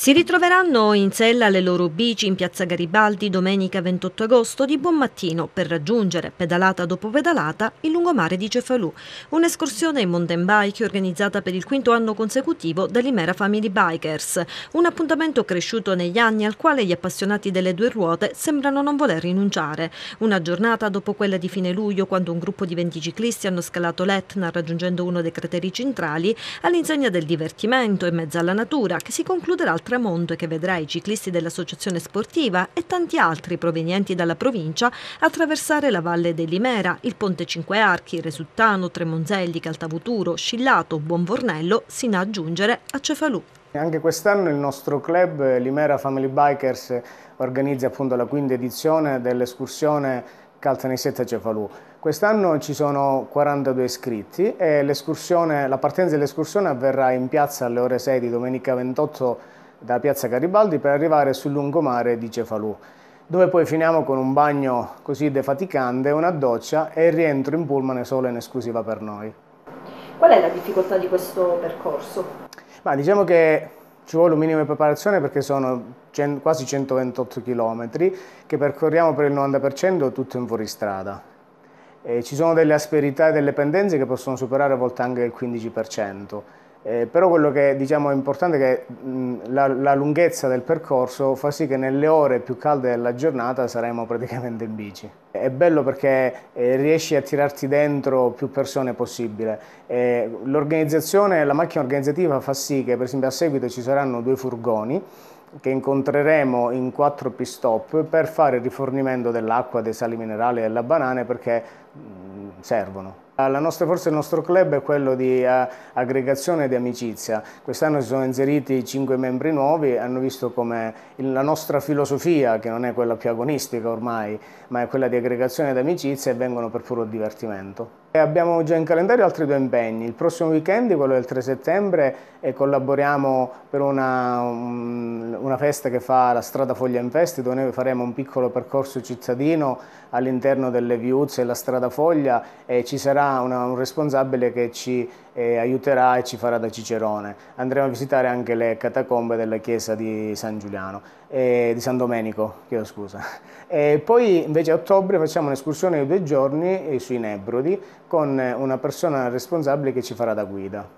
Si ritroveranno in sella le loro bici in piazza Garibaldi domenica 28 agosto di buon mattino per raggiungere, pedalata dopo pedalata, il lungomare di Cefalù, un'escursione in mountain bike organizzata per il quinto anno consecutivo dall'Imera Family Bikers, un appuntamento cresciuto negli anni al quale gli appassionati delle due ruote sembrano non voler rinunciare. Una giornata dopo quella di fine luglio quando un gruppo di 20 ciclisti hanno scalato l'Etna raggiungendo uno dei crateri centrali all'insegna del divertimento e mezzo alla natura che si concluderà al tramonto e che vedrà i ciclisti dell'associazione sportiva e tanti altri provenienti dalla provincia attraversare la Valle dell'Imera, il Ponte Cinque Archi, Resuttano, Tremonzelli, Caltavuturo, Scillato, Buonvornello, sino ad aggiungere a Cefalù. Anche quest'anno il nostro club, l'Imera Family Bikers, organizza appunto la quinta edizione dell'escursione Caltanissetta Cefalù. Quest'anno ci sono 42 iscritti e la partenza dell'escursione avverrà in piazza alle ore 6 di domenica 28 da Piazza Garibaldi per arrivare sul lungomare di Cefalù, dove poi finiamo con un bagno così defaticante, una doccia e il rientro in pullman solo in esclusiva per noi. Qual è la difficoltà di questo percorso? Ma diciamo che ci vuole un minimo di preparazione perché sono quasi 128 km che percorriamo per il 90% tutto in fuoristrada. E ci sono delle asperità e delle pendenze che possono superare a volte anche il 15%. Eh, però quello che diciamo, è importante è che mh, la, la, lunghezza del percorso fa sì che nelle ore più calde della giornata saremo praticamente in bici. È bello perché eh, riesci a tirarti dentro più persone possibile. Eh, l'organizzazione, la macchina organizzativa fa sì che per esempio a seguito ci saranno due furgoni che incontreremo in quattro pit stop per fare il rifornimento dell'acqua, dei sali minerali e della banane perché mh, servono. La nostra forza, il nostro club è quello di aggregazione e di amicizia. Quest'anno si sono inseriti cinque membri nuovi e hanno visto come la nostra filosofia, che non è quella più agonistica ormai, ma è quella di aggregazione ed amicizia e vengono per puro divertimento. E abbiamo già in calendario altri due impegni. Il prossimo weekend, quello del 3 settembre, eh, collaboriamo per una, una festa che fa la Strada Foglia in Festi, dove noi faremo un piccolo percorso cittadino all'interno delle viuzze e la Strada Foglia e ci sarà una, un responsabile che ci eh, aiuterà e ci farà da cicerone. Andremo a visitare anche le catacombe della chiesa di San Giuliano, eh, di San Domenico, chiedo scusa. E poi invece a ottobre facciamo un'escursione di due giorni eh, sui Nebrodi con una persona responsabile che ci farà da guida.